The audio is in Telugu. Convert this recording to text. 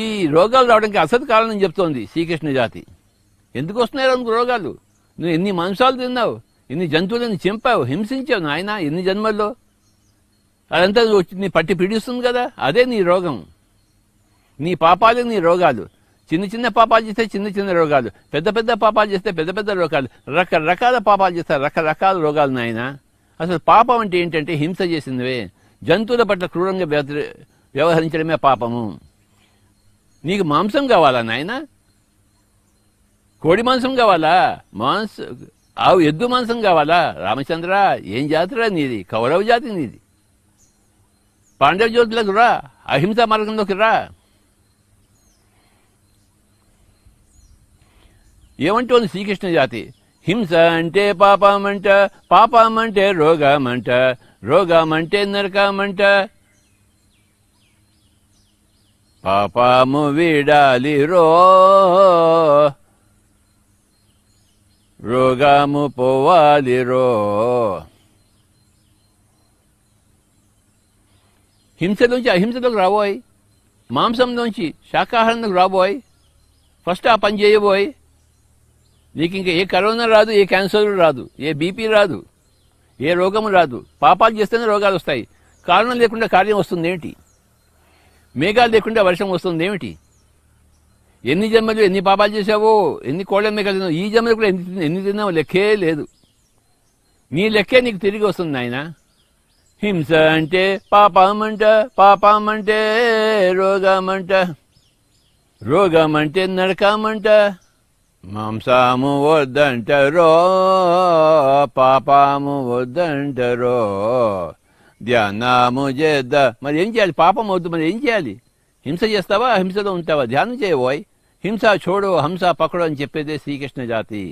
ఈ రోగాలు రావడానికి అసలు కారణం చెప్తోంది శ్రీకృష్ణ జాతి ఎందుకు వస్తున్నాయి నీకు రోగాలు నువ్వు ఎన్ని మాంసాలు తిన్నావు ఎన్ని జంతువులను చంపావు హింసించావు నాయన ఎన్ని జన్మల్లో అదంతా నీ పట్టి పీడిస్తుంది కదా అదే నీ రోగం నీ పాపాలు నీ రోగాలు చిన్న చిన్న పాపాలు చేస్తే చిన్న చిన్న రోగాలు పెద్ద పెద్ద పాపాలు చేస్తే పెద్ద పెద్ద రోగాలు రకరకాల పాపాలు చేస్తే రకరకాల రోగాలు నాయనా అసలు పాపం అంటే ఏంటంటే హింస చేసినవే జంతువుల పట్ల క్రూరంగా వ్యవహరించడమే పాపము నీకు మాంసం కావాలా నాయన కోడి మాంసం కావాలా మాంస ఆవు ఎద్దు మాంసం కావాలా రామచంద్ర ఏం జాతిరా నీది కౌరవ జాతి నీది పాండవ జ్యోతులకు రా అహింస మార్గంలోకి రా ఏమంటోంది శ్రీకృష్ణ జాతి హింస అంటే పాపమంట పాపమంటే రోగమంట రోగమంటే నరకమంట పాపము వీడాలి రో రోగము పోవాలి రో నుంచి అహింసలోకి రాబోయ్ నుంచి శాకాహారంలోకి రాబోయ్ ఫస్ట్ ఆ పని చేయబోయ్ నీకు ఇంకా ఏ కరోనా రాదు ఏ క్యాన్సర్ రాదు ఏ బీపీ రాదు ఏ రోగం రాదు పాపాలు చేస్తేనే రోగాలు వస్తాయి కారణం లేకుండా కార్యం వస్తుంది ఏమిటి మేఘాలు లేకుండా వర్షం వస్తుంది ఏమిటి ఎన్ని జన్మలు ఎన్ని పాపాలు చేసావో ఎన్ని కోళ్ళ మేఘాలు తిన్నావు ఈ జన్మలు కూడా ఎన్ని ఎన్ని తిన్నావు లెక్కే లేదు నీ లెక్కే నీకు తిరిగి వస్తుంది నాయన హింస అంటే పాపమంట పాపమంటే రోగమంట రోగమంటే నడకమంట మాంసాము వద్దంటరో పాపము వద్దంటరో ధ్యానము చేద్ద మరి ఏం చేయాలి పాపం వద్దు మరి ఏం చేయాలి హింస చేస్తావా హింసలో ఉంటావా ధ్యానం చేయబోయ్ హింస చూడు హంస పక్కడు అని చెప్పేదే శ్రీకృష్ణ జాతి